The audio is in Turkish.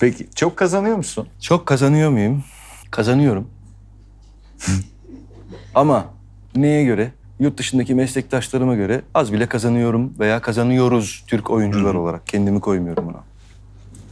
Peki çok kazanıyor musun? Çok kazanıyor muyum? Kazanıyorum. Ama neye göre? Yurt dışındaki meslektaşlarıma göre az bile kazanıyorum veya kazanıyoruz Türk oyuncular olarak. Kendimi koymuyorum buna.